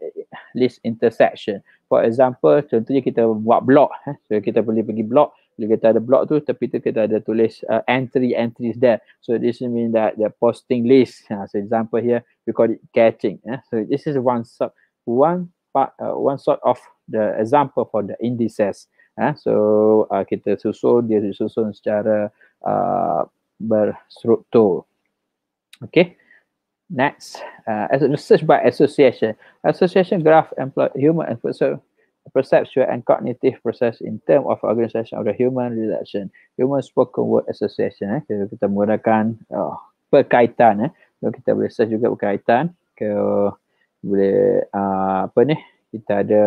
list intersection for example contohnya kita buat blog eh so kita boleh pergi blog bila kita ada blog tu tapi tu kita ada tulis uh, entry entries there so this mean that the posting list uh, so example here we call it catching eh? so this is one sub one part, uh, one sort of the example for the indices. Uh, so uh, kita susun dia susun secara uh, berstruktur. Okay. Next, uh, research by association. Association graph employ human and perceptual and cognitive process in term of organisation of the human relation. Human spoken word association. Eh. Kita, kita menggunakan oh, perkaitan. Eh. So, kita boleh search juga berkaitan ke boleh uh, apa ni kita ada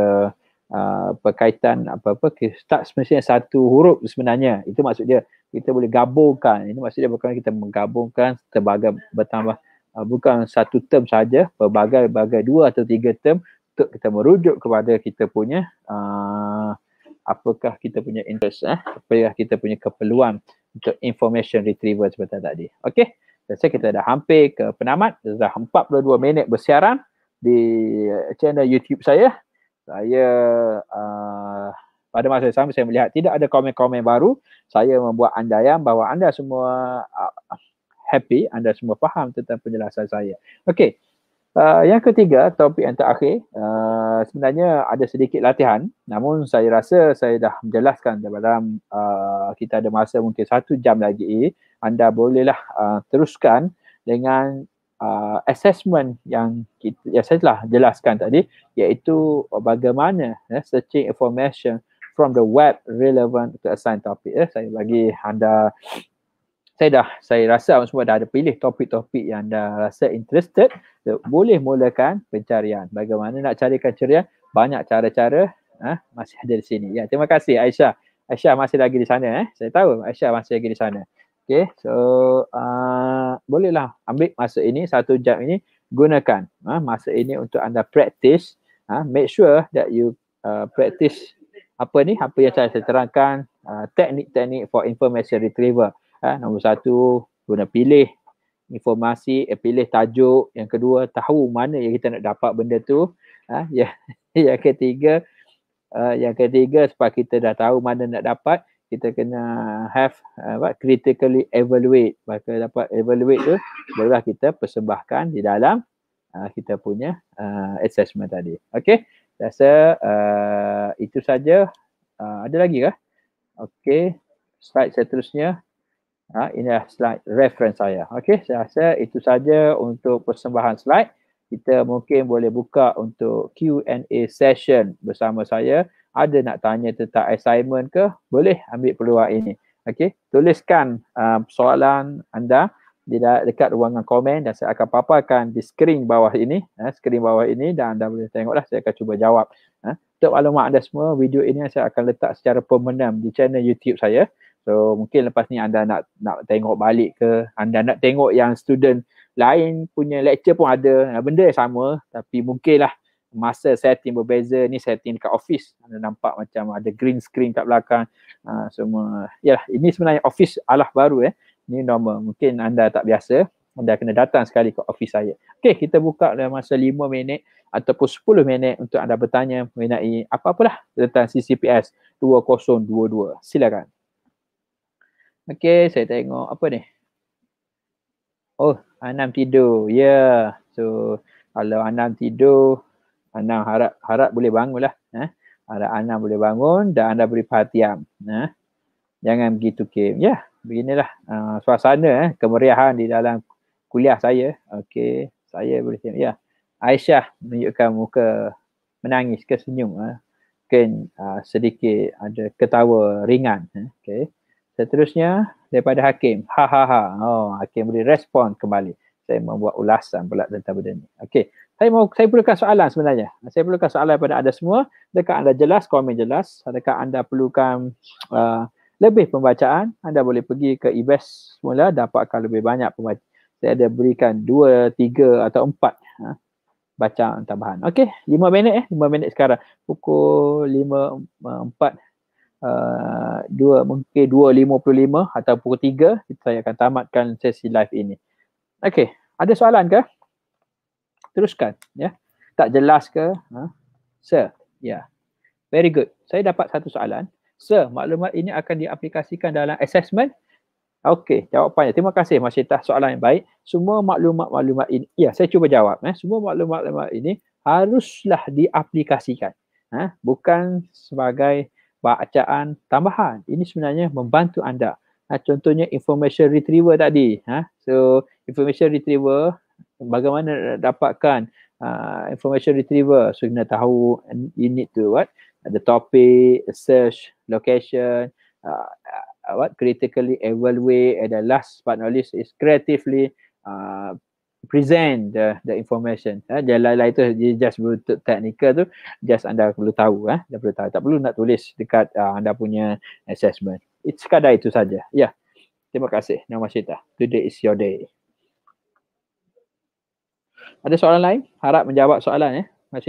uh, perkaitan apa-apa kita start sebenarnya satu huruf sebenarnya itu maksud dia kita boleh gabungkan ini maksud dia bukan kita menggabungkan sebagai bertambah uh, bukan satu term saja berbagai-bagai dua atau tiga term untuk kita merujuk kepada kita punya uh, apakah kita punya interest eh apakah kita punya keperluan untuk information retrieval sebentar tadi okey saya kita dah hampir ke penamat dah 42 minit bersiaran di eh, channel YouTube saya. Saya uh, pada masa yang sama saya melihat tidak ada komen-komen baru. Saya membuat andaian bahawa anda semua uh, happy, anda semua faham tentang penjelasan saya. Okey. Uh, yang ketiga, topik yang terakhir, uh, sebenarnya ada sedikit latihan namun saya rasa saya dah menjelaskan dalam uh, kita ada masa mungkin satu jam lagi anda bolehlah uh, teruskan dengan uh, assessment yang kita yang saya telah jelaskan tadi iaitu uh, bagaimana eh, searching information from the web relevant to assigned topic eh. saya bagi anda saya dah saya rasa awak semua dah ada pilih topik-topik yang anda rasa interested so, boleh mulakan pencarian bagaimana nak carikan carian banyak cara-cara eh, masih ada di sini ya terima kasih Aisyah Aisyah masih lagi di sana eh saya tahu Aisyah masih lagi di sana Okay, so uh, bolehlah ambil masa ini, satu jam ini gunakan uh, masa ini untuk anda practice. Uh, make sure that you uh, practice apa ni, apa yang saya terangkan, uh, teknik-teknik uh, for information retriever. Uh, nombor satu, guna pilih informasi, eh, pilih tajuk. Yang kedua, tahu mana yang kita nak dapat benda tu. Uh, yang, yang ketiga, uh, yang ketiga sebab kita dah tahu mana nak dapat, kita kena have apa uh, eh, critically evaluate maka dapat evaluate tu barulah kita persembahkan di dalam uh, kita punya uh, assessment tadi okey rasa uh, itu saja uh, ada lagi kah okey slide seterusnya ha uh, ini slide reference saya okey saya rasa itu saja untuk persembahan slide kita mungkin boleh buka untuk Q&A session bersama saya ada nak tanya tentang assignment ke boleh ambil peluang ini okey tuliskan uh, soalan anda di dekat ruangan komen dan saya akan paparkan di skrin bawah ini eh, skrin bawah ini dan anda boleh tengoklah saya akan cuba jawab eh. untuk maklumat anda semua video ini saya akan letak secara permanent di channel YouTube saya so mungkin lepas ni anda nak nak tengok balik ke anda nak tengok yang student lain punya lecture pun ada benda yang sama tapi mungkinlah masa setting berbeza ni setting dekat office anda nampak macam ada green screen kat belakang uh, semua yalah ini sebenarnya office alah baru eh ni normal mungkin anda tak biasa anda kena datang sekali ke office saya okey kita buka dalam masa 5 minit ataupun 10 minit untuk anda bertanya mengenai apa-apalah tentang CCPS 2022 silakan okey saya tengok apa ni oh Anam tidur. Ya. Yeah. So kalau Anam tidur, anda harap harap boleh bangun lah. Eh? Ha? Harap anda boleh bangun dan anda beri perhatian. Eh? Jangan begitu Kim. Ya, yeah, beginilah uh, suasana eh, kemeriahan di dalam kuliah saya. Okey, saya boleh Ya, yeah. Aisyah menunjukkan muka menangis ke senyum. Eh? Mungkin uh, sedikit ada ketawa ringan. Eh? Okey. Seterusnya daripada Hakim. Ha ha ha. Oh, Hakim beri respon kembali. Saya membuat ulasan pula tentang benda ni. Okey saya mau saya perlukan soalan sebenarnya. Saya perlukan soalan pada anda semua. Adakah anda jelas, komen jelas. Adakah anda perlukan uh, lebih pembacaan, anda boleh pergi ke Ibes semula dapatkan lebih banyak pembacaan. Saya ada berikan dua, tiga atau empat ha, bacaan tambahan. Okey, lima minit eh, lima minit sekarang. Pukul lima, eh, empat, uh, dua, mungkin dua lima puluh lima atau pukul tiga, saya akan tamatkan sesi live ini. Okey, ada soalan ke? teruskan ya tak jelas ke ha? sir ya yeah. very good saya dapat satu soalan sir maklumat ini akan diaplikasikan dalam assessment Okey, jawapannya. Terima kasih Mas Soalan yang baik. Semua maklumat-maklumat ini, ya saya cuba jawab. Eh. Semua maklumat-maklumat ini haruslah diaplikasikan. Eh. Bukan sebagai bacaan tambahan. Ini sebenarnya membantu anda. Nah, ha, contohnya information retriever tadi. Eh. So, information retriever bagaimana dapatkan uh, information retriever so kena tahu and you need to what the topic search location uh, what critically evaluate and the last but not least is creatively uh, present the, the information eh dia lain-lain tu just butuh technical tu just anda perlu tahu eh anda perlu tahu tak perlu nak tulis dekat uh, anda punya assessment it's sekadar itu saja ya yeah. terima kasih nama cerita today is your day ada soalan lain? Harap menjawab soalan ya, eh? Mak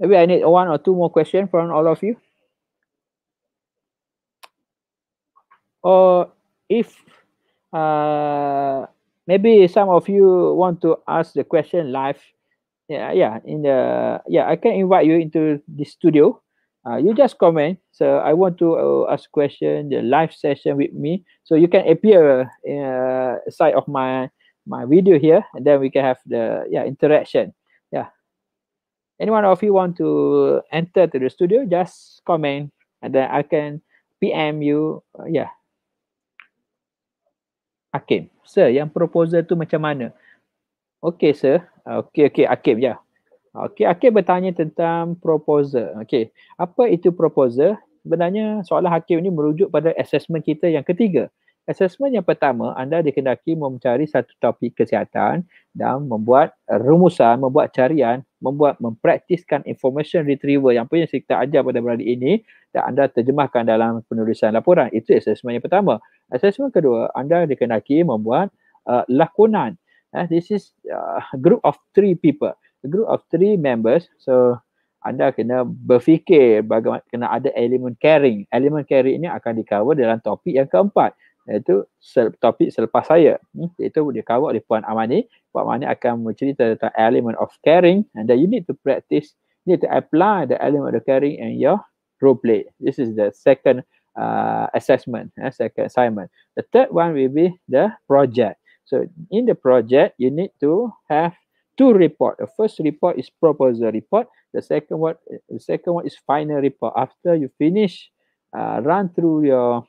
Maybe I need one or two more question from all of you. Or if uh, maybe some of you want to ask the question live, yeah, yeah, in the yeah, I can invite you into the studio. Uh, you just comment. So I want to uh, ask question the live session with me. So you can appear uh, side of my my video here and then we can have the yeah interaction yeah anyone of you want to enter to the studio just comment and then i can pm you uh, yeah Akim, Sir, yang proposal tu macam mana? Okay, sir. Okay, okay. Akim. Yeah. Okay, Akim bertanya tentang proposal. Okay. Apa itu proposal? Sebenarnya soalan Hakim ni merujuk pada assessment kita yang ketiga. Assessment yang pertama, anda dikendaki mencari satu topik kesihatan dan membuat rumusan, membuat carian, membuat mempraktiskan information retriever yang punya kita ajar pada beradik ini dan anda terjemahkan dalam penulisan laporan. Itu assessment yang pertama. Assessment kedua, anda dikendaki membuat uh, lakonan. Uh, this is a uh, group of three people, a group of three members. So, anda kena berfikir bagaimana kena ada elemen caring. Elemen caring ini akan dikawal dalam topik yang keempat iaitu sel, topik selepas saya hmm, iaitu dia kawal oleh Puan Amani Puan Amani akan bercerita tentang element of caring and that you need to practice you need to apply the element of caring in your role play this is the second uh, assessment eh, second assignment the third one will be the project so in the project you need to have two report the first report is proposal report the second one the second one is final report after you finish uh, run through your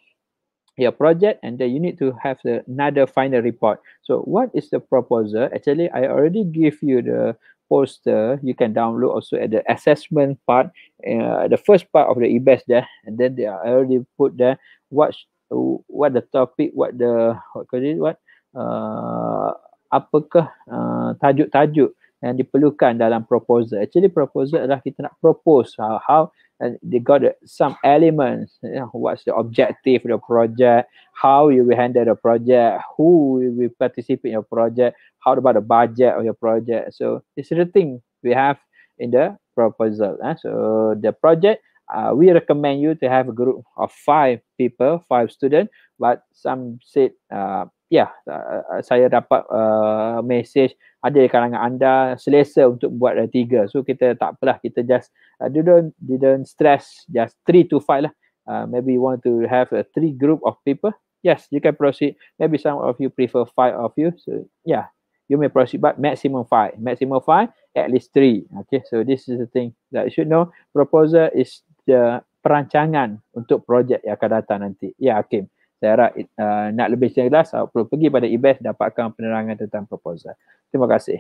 your project and then you need to have the, another final report so what is the proposal actually i already give you the poster you can download also at the assessment part uh, the first part of the ebes there and then they are already put there what what the topic what the what could it what uh, apakah uh, tajuk-tajuk yang diperlukan dalam proposal actually proposal adalah kita nak propose uh, how they got some elements. You know, what's the objective of the project? How you will handle the project? Who will be participate in your project? How about the budget of your project? So it's the thing we have in the proposal. Eh? So the project, uh, we recommend you to have a group of five people, five students. But some said. Uh, ya yeah, uh, uh, saya dapat uh, message ada di kalangan anda selesa untuk buat uh, tiga so kita tak apalah kita just uh, didn't didn't stress just three to five lah uh, maybe you want to have a three group of people yes you can proceed maybe some of you prefer five of you so yeah you may proceed but maximum five maximum five at least three okay so this is the thing that you should know proposal is the perancangan untuk projek yang akan datang nanti ya yeah, Hakim saya harap uh, nak lebih jelas awak perlu pergi pada IBES dapatkan penerangan tentang proposal. Terima kasih.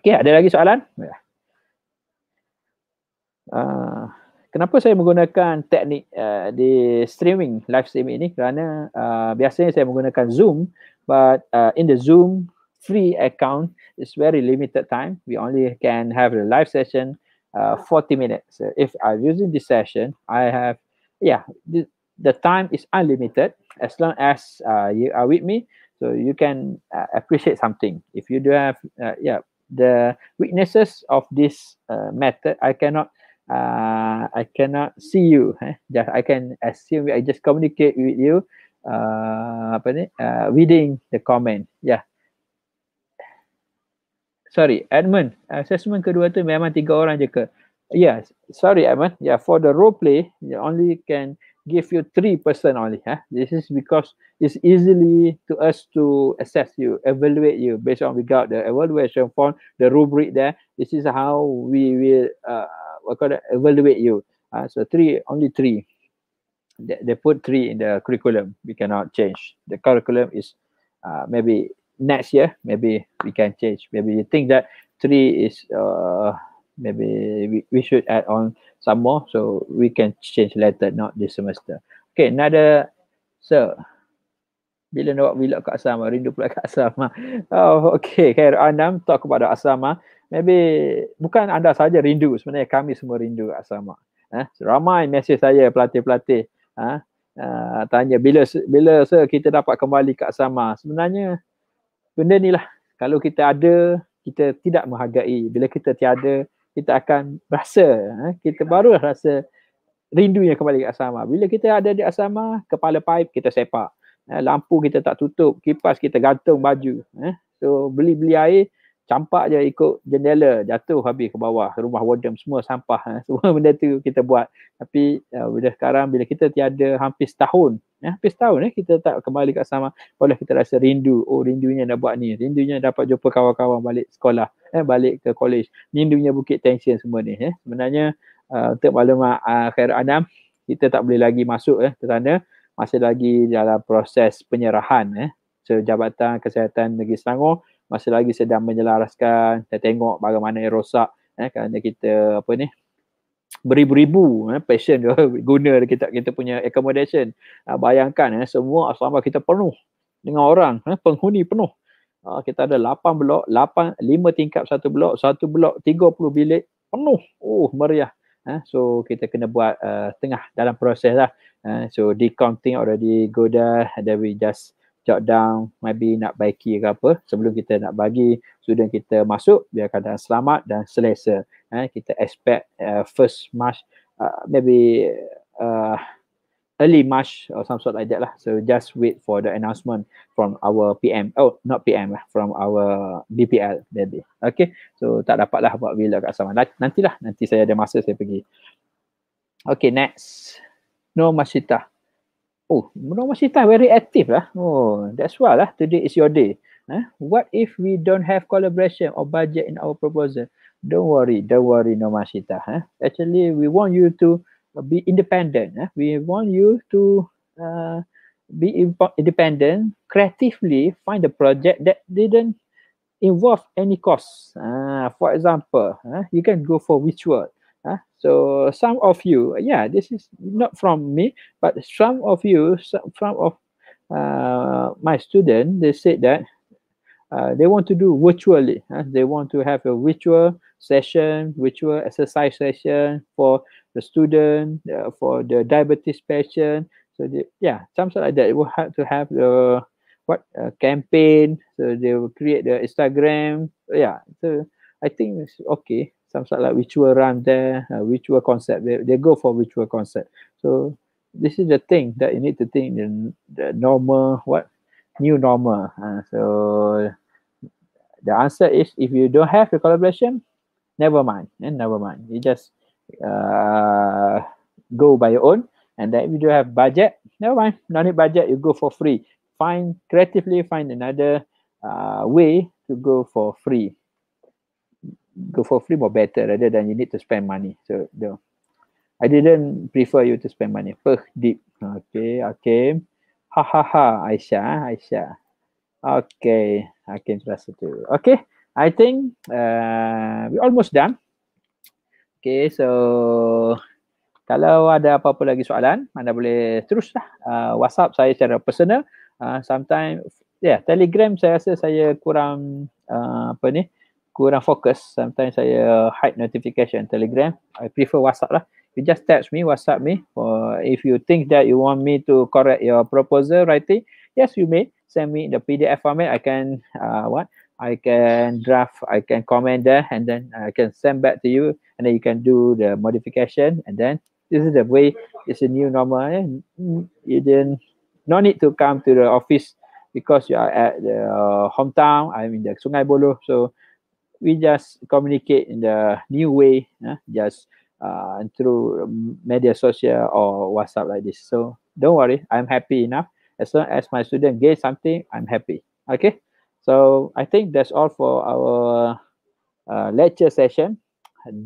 Okey, ada lagi soalan? Ya. Uh, kenapa saya menggunakan teknik uh, di streaming, live streaming ini? Kerana uh, biasanya saya menggunakan Zoom but uh, in the Zoom free account, it's very limited time. We only can have the live session uh, 40 minutes. So if I'm using this session, I have Yeah, the time is unlimited as long as uh, you are with me so you can uh, appreciate something if you do have uh, yeah the weaknesses of this uh, method i cannot uh, i cannot see you eh? just i can assume i just communicate with you uh, apa ni? uh reading the comment yeah sorry edmund assessment kedua tu memang tiga orang je ke yes sorry edmund yeah for the role play you only can give you three person only. Eh? This is because it's easily to us to assess you, evaluate you based on we got the evaluation form, the rubric there. This is how we will uh, what call it, evaluate you. Uh, so three, only three. They, they put three in the curriculum. We cannot change. The curriculum is uh, maybe next year, maybe we can change. Maybe you think that three is... Uh, maybe we, we should add on some more so we can change later not this semester okay another so bila nak bila kat asrama rindu pula kat asrama oh okay khair anam talk about the asrama maybe bukan anda saja rindu sebenarnya kami semua rindu asrama eh ramai mesej saya pelatih-pelatih eh? Uh, tanya bila bila se kita dapat kembali ke sama sebenarnya benda ni lah kalau kita ada kita tidak menghargai bila kita tiada kita akan rasa eh, kita baru rasa rindunya kembali ke asrama bila kita ada di asrama kepala pipe kita sepak eh, lampu kita tak tutup kipas kita gantung baju eh. so beli-beli air campak je ikut jendela jatuh habis ke bawah rumah wadam semua sampah eh. semua benda tu kita buat tapi uh, bila sekarang bila kita tiada hampir setahun Ya, hampir setahun eh, kita tak kembali kat sama. Boleh kita rasa rindu. Oh, rindunya dah buat ni. Rindunya dapat jumpa kawan-kawan balik sekolah. Eh, balik ke kolej. Rindunya bukit tension semua ni. Eh. Sebenarnya, uh, untuk maklumat uh, Khairul Anam, kita tak boleh lagi masuk eh, ke sana. Masih lagi dalam proses penyerahan. Eh. So, Jabatan Kesihatan Negeri Selangor masih lagi sedang menyelaraskan. Kita tengok bagaimana yang rosak. Eh, kerana kita apa ni, beribu-ribu eh, patient dia guna kita kita punya accommodation. Uh, bayangkan eh, semua asrama kita penuh dengan orang, eh, penghuni penuh. Uh, kita ada 8 blok, 8 5 tingkap satu blok, satu blok 30 bilik penuh. Oh meriah. Eh, so kita kena buat uh, tengah dalam proses lah. Eh, so decounting already go there, then we just jot down maybe nak baiki ke apa sebelum kita nak bagi student kita masuk biar keadaan selamat dan selesa eh kita expect uh, first march uh, maybe uh, early march or some sort like that lah so just wait for the announcement from our PM oh not PM lah from our BPL maybe okay so tak dapat lah buat bila kat sama lah, nanti saya ada masa saya pergi okay next no masita Oh, Bruno Mars very active lah. Oh, that's why lah. Today is your day. Eh? What if we don't have collaboration or budget in our proposal? Don't worry, don't worry, no masita. Lah, eh? Actually, we want you to be independent. Eh? We want you to uh, be independent, creatively find a project that didn't involve any cost. Uh, ah, for example, eh? you can go for which Uh, so some of you, yeah, this is not from me, but some of you, some from of uh, my student, they said that uh, they want to do virtually. Uh, they want to have a virtual session, virtual exercise session for the student, uh, for the diabetes patient. So they, yeah, something like that. It will have to have the what a campaign? So they will create the Instagram. Yeah, so I think it's okay. some sort of like ritual run there, which ritual concept. They, they go for ritual concept. So this is the thing that you need to think the, the normal, what? New normal. Uh, so the answer is if you don't have the collaboration, never mind. And eh, never mind. You just uh, go by your own. And then if you don't have budget, never mind. No need budget, you go for free. Find creatively, find another uh, way to go for free. go for free more better rather than you need to spend money. So the I didn't prefer you to spend money. First deep. Okay, okay. Ha ha ha, Aisha, eh, Aisha, Okay, I can trust it too. Okay, I think uh, we almost done. Okay, so kalau ada apa-apa lagi soalan, anda boleh teruslah uh, WhatsApp saya secara personal. Uh, sometimes, yeah, Telegram saya rasa saya kurang uh, apa ni, uh, kurang fokus sometimes saya hide notification telegram i prefer whatsapp lah you just text me whatsapp me or if you think that you want me to correct your proposal writing yes you may send me the pdf format i can uh, what i can draft i can comment there and then i can send back to you and then you can do the modification and then this is the way it's a new normal eh? you didn't no need to come to the office because you are at the uh, hometown i'm in the sungai Buloh. so we just communicate in the new way, uh, just uh, through media social or WhatsApp like this. So don't worry, I'm happy enough. As long as my student gain something, I'm happy. Okay, so I think that's all for our uh, lecture session,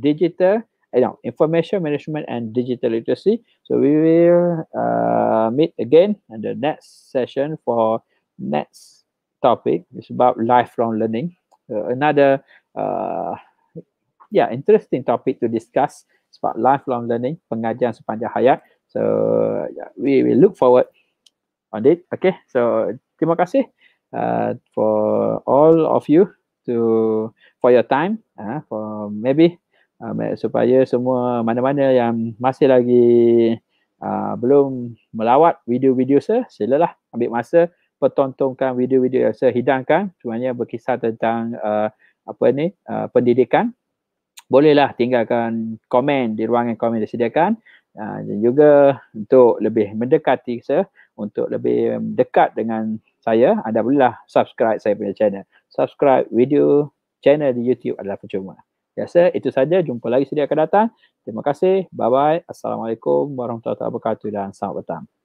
digital, you eh, know, information management and digital literacy. So we will uh, meet again in the next session for next topic. It's about lifelong learning. Uh, another uh, yeah, interesting topic to discuss sebab lifelong learning, pengajian sepanjang hayat. So, yeah, we will look forward on it. Okay, so terima kasih uh, for all of you to for your time uh, for maybe uh, supaya semua mana-mana yang masih lagi uh, belum melawat video-video saya silalah ambil masa pertontonkan video-video yang saya hidangkan semuanya berkisar tentang uh, apa ni uh, pendidikan bolehlah tinggalkan komen di ruangan komen yang disediakan uh, dan juga untuk lebih mendekati saya untuk lebih dekat dengan saya anda bolehlah subscribe saya punya channel subscribe video channel di YouTube adalah percuma biasa itu saja jumpa lagi sedia akan datang terima kasih bye bye assalamualaikum warahmatullahi wabarakatuh dan selamat petang